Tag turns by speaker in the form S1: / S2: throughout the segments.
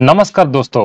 S1: नमस्कार दोस्तों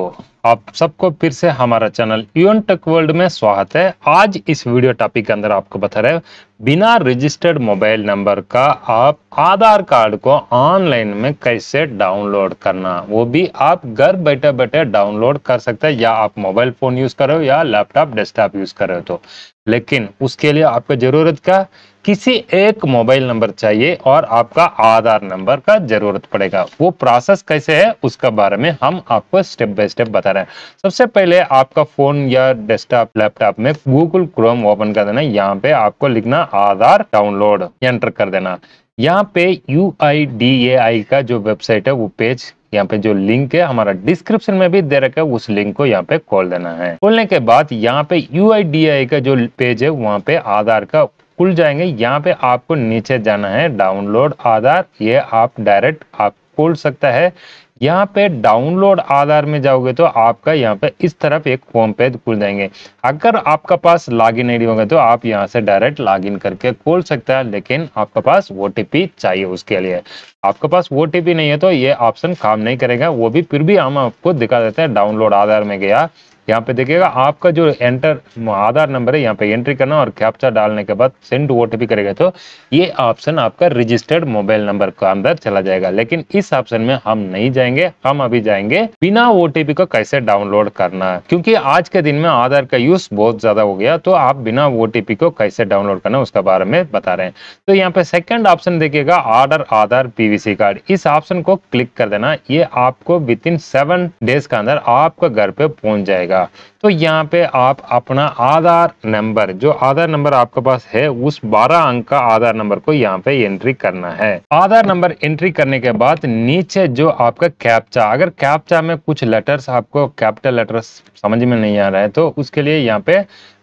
S1: आप सबको फिर से हमारा चैनल यून टेक वर्ल्ड में स्वागत है आज इस वीडियो टॉपिक के अंदर आपको बता रहे बिना रजिस्टर्ड मोबाइल नंबर का आप आधार कार्ड को ऑनलाइन में कैसे डाउनलोड करना वो भी आप घर बैठे बैठे डाउनलोड कर सकते हैं या आप मोबाइल फ़ोन यूज़ कर रहे हो या लैपटॉप डेस्कटॉप यूज़ कर रहे हो तो लेकिन उसके लिए आपको ज़रूरत क्या किसी एक मोबाइल नंबर चाहिए और आपका आधार नंबर का ज़रूरत पड़ेगा वो प्रोसेस कैसे है उसका बारे में हम आपको स्टेप बाय स्टेप बता बता रहा है सबसे पहले आपका फोन या डेस्कटॉप लैपटॉप में गूगल क्रोम ओपन कर देना यहाँ पे आपको लिखना आधार डाउनलोड एंटर कर देना यहाँ पे यू आई डी ए आई का जो वेबसाइट है वो पेज यहाँ पे जो लिंक है हमारा डिस्क्रिप्शन में भी दे रखा है उस लिंक को यहाँ पे खोल देना है खोलने के बाद यहाँ पे यू आई डी आई का जो पेज है वहाँ पे आधार का खुल जाएंगे यहाँ पे आपको नीचे जाना है डाउनलोड आधार ये आप डायरेक्ट आप खोल सकता है यहाँ पे डाउनलोड आधार में जाओगे तो आपका यहाँ पे इस तरफ एक होम पेज खुल जाएंगे अगर आपका पास लॉगिन आईडी होगा तो आप यहाँ से डायरेक्ट लॉगिन करके खोल सकते हैं लेकिन आपके पास ओ चाहिए उसके लिए आपके पास ओ नहीं है तो ये ऑप्शन काम नहीं करेगा वो भी फिर भी हम आपको दिखा देते हैं डाउनलोड आधार में गया यहाँ पे देखिएगा आपका जो एंटर आधार नंबर है यहाँ पे एंट्री करना और कैप्चा डालने के बाद सेंड ओ करेगा तो ये ऑप्शन आपका रजिस्टर्ड मोबाइल नंबर का अंदर चला जाएगा लेकिन इस ऑप्शन में हम नहीं जाएंगे हम अभी जाएंगे बिना ओ को कैसे डाउनलोड करना है क्योंकि आज के दिन में आधार का यूज बहुत ज्यादा हो गया तो आप बिना ओ को कैसे डाउनलोड करना उसके बारे में बता रहे हैं तो यहाँ पे सेकेंड ऑप्शन देखिएगा आर्डर आधार पीवीसी कार्ड इस ऑप्शन को क्लिक कर देना ये आपको विद इन सेवन डेज के अंदर आपका घर पे पहुंच जाएगा जाएगा तो यहाँ पे आप अपना आधार नंबर जो आधार नंबर आपके पास है उस 12 अंक का आधार नंबर को यहाँ पे एंट्री करना है आधार नंबर एंट्री करने के बाद नीचे जो आपका कैप्चा अगर कैप्चा में कुछ लेटर्स आपको कैपिटल लेटर्स समझ में नहीं आ रहा है तो उसके लिए यहाँ पे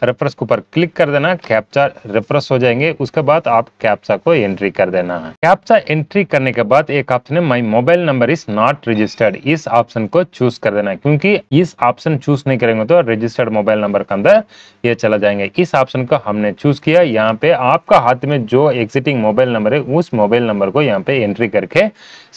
S1: रेफरेंस के ऊपर क्लिक कर देना कैप्चा रेफरेंस हो जाएंगे उसके बाद आप कैप्चा को एंट्री कर देना है कैप्चा एंट्री करने के बाद एक ऑप्शन है my mobile number is not registered इस ऑप्शन को चूज कर देना है क्योंकि इस ऑप्शन चूज नहीं करेंगे तो रजिस्टर्ड मोबाइल नंबर के अंदर ये चला जाएंगे इस ऑप्शन को हमने चूज किया यहाँ पे आपका हाथ में जो एग्जिटिंग मोबाइल नंबर है उस मोबाइल नंबर को यहाँ पे एंट्री करके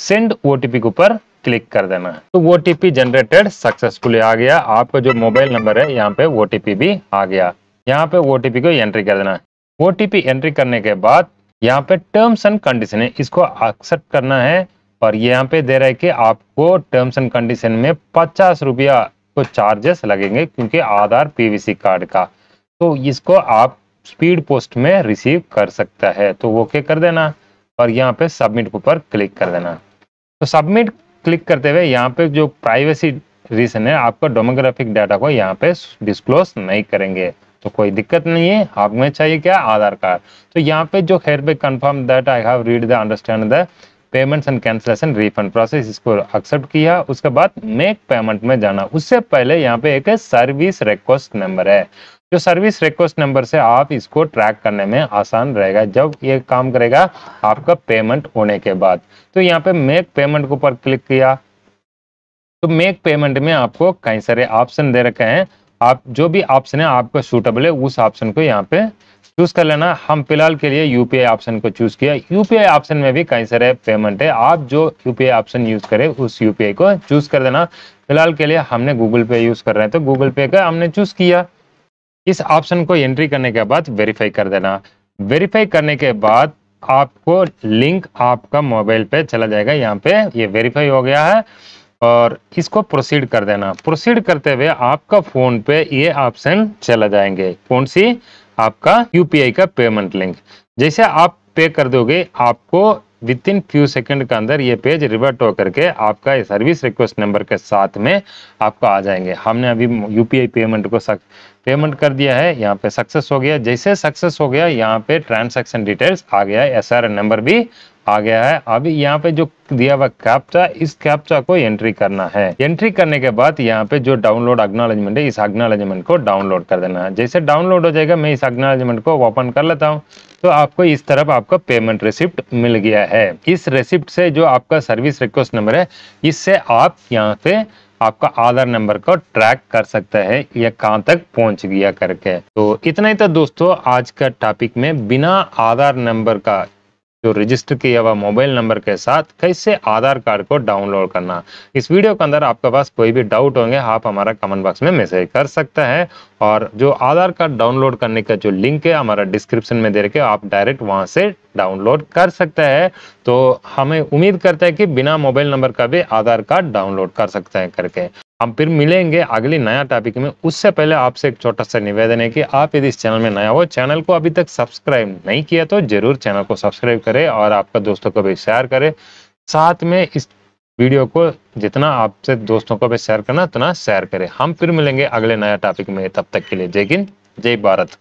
S1: सेंड ओटीपी के ऊपर क्लिक कर देना है तो ओ जनरेटेड सक्सेसफुली आ गया आपका जो मोबाइल नंबर है यहाँ पे ओ भी आ गया यहाँ पे ओ को एंट्री कर देना ओ एंट्री करने के बाद यहाँ पे टर्म्स एंड कंडीशन है इसको एक्सेप्ट करना है और यहाँ पे दे रहा है कि आपको टर्म्स एंड कंडीशन में पचास रुपया को चार्जेस लगेंगे क्योंकि आधार पीवीसी कार्ड का तो इसको आप स्पीड पोस्ट में रिसीव कर सकता है तो ओके कर देना और यहाँ पे सबमिट ऊपर क्लिक कर देना तो सबमिट क्लिक करते हुए यहाँ पे जो प्राइवेसी रीजन है आपका डोमोग्राफिक डाटा को यहाँ पे डिस्क्लोज नहीं करेंगे तो कोई दिक्कत नहीं है आप में चाहिए क्या आधार कार्ड तो यहाँ पे जो खैर पे confirm that I have read the understand the payments and cancellation refund process इसको एक्सेप्ट किया उसके बाद मेक पेमेंट में जाना उससे पहले यहाँ पे एक सर्विस रिक्वेस्ट नंबर है जो सर्विस रिक्वेस्ट नंबर से आप इसको ट्रैक करने में आसान रहेगा जब ये काम करेगा आपका पेमेंट होने के बाद तो यहाँ पे मेक पेमेंट के ऊपर क्लिक किया तो मेक पेमेंट में आपको कई सारे ऑप्शन दे रखे हैं आप जो भी ऑप्शन है आपका सूटेबल है उस ऑप्शन को यहाँ पे चूज कर लेना हम फिलहाल के लिए यूपीआई ऑप्शन को चूज किया यूपीआई ऑप्शन में भी कई सारे पेमेंट है आप जो यूपीआई ऑप्शन यूज करें उस यूपीआई को चूज कर देना फिलहाल के लिए हमने गूगल पे यूज कर रहे हैं तो गूगल पे का हमने चूज किया इस ऑप्शन को एंट्री करने के बाद वेरीफाई कर देना वेरीफाई करने के बाद आपको लिंक आपका मोबाइल पे चला जाएगा यहाँ पे ये वेरीफाई हो गया है और इसको प्रोसीड कर देना प्रोसीड करते हुए आपका फोन पे ये ऑप्शन चला जाएंगे कौन सी आपका यूपीआई का पेमेंट लिंक जैसे आप पे कर दोगे आपको विद इन फ्यू सेकंड के अंदर ये पेज रिवर्ट होकर के आपका सर्विस रिक्वेस्ट नंबर के साथ में आपको आ जाएंगे हमने अभी यूपीआई पेमेंट को सक, पेमेंट कर दिया है यहाँ पे सक्सेस हो गया जैसे सक्सेस हो गया यहाँ पे ट्रांसैक्शन डिटेल्स आ गया है एस नंबर भी आ गया है अभी यहाँ पे जो दिया हुआ कैप्चा इस कैप्चा को एंट्री करना है एंट्री करने के बाद यहाँ पे जो डाउनलोड अग्नोलॉजमेंट है इस अग्नोलॉजमेंट को डाउनलोड कर देना है जैसे डाउनलोड हो जाएगा मैं इस अग्नोलॉजमेंट को ओपन कर लेता हूँ तो आपको इस तरफ आपका पेमेंट रिसिप्ट मिल गया है इस रिसिप्ट से जो आपका सर्विस रिक्वेस्ट नंबर है इससे आप यहाँ पे आपका आधार नंबर को ट्रैक कर सकता है या कहाँ तक पहुंच गया करके तो इतना ही था दोस्तों आज का टॉपिक में बिना आधार नंबर का जो रजिस्टर किया हुआ मोबाइल नंबर के साथ कैसे आधार कार्ड को डाउनलोड करना इस वीडियो के अंदर आपके पास कोई भी डाउट होंगे आप हमारा कमेंट बॉक्स में मैसेज कर सकते हैं और जो आधार कार्ड डाउनलोड करने का जो लिंक है हमारा डिस्क्रिप्शन में दे रखे आप डायरेक्ट वहां से डाउनलोड कर सकते हैं तो हमें उम्मीद करते हैं कि बिना मोबाइल नंबर का भी आधार कार्ड डाउनलोड कर सकते हैं करके हम फिर मिलेंगे अगले नया टॉपिक में उससे पहले आपसे एक छोटा सा निवेदन है कि आप यदि इस चैनल में नया हो चैनल को अभी तक सब्सक्राइब नहीं किया तो जरूर चैनल को सब्सक्राइब करें और आपका दोस्तों को भी शेयर करें साथ में इस वीडियो को जितना आपसे दोस्तों को भी शेयर करना उतना शेयर करें हम फिर मिलेंगे अगले नया टॉपिक में तब तक के लिए जय हिंद जय भारत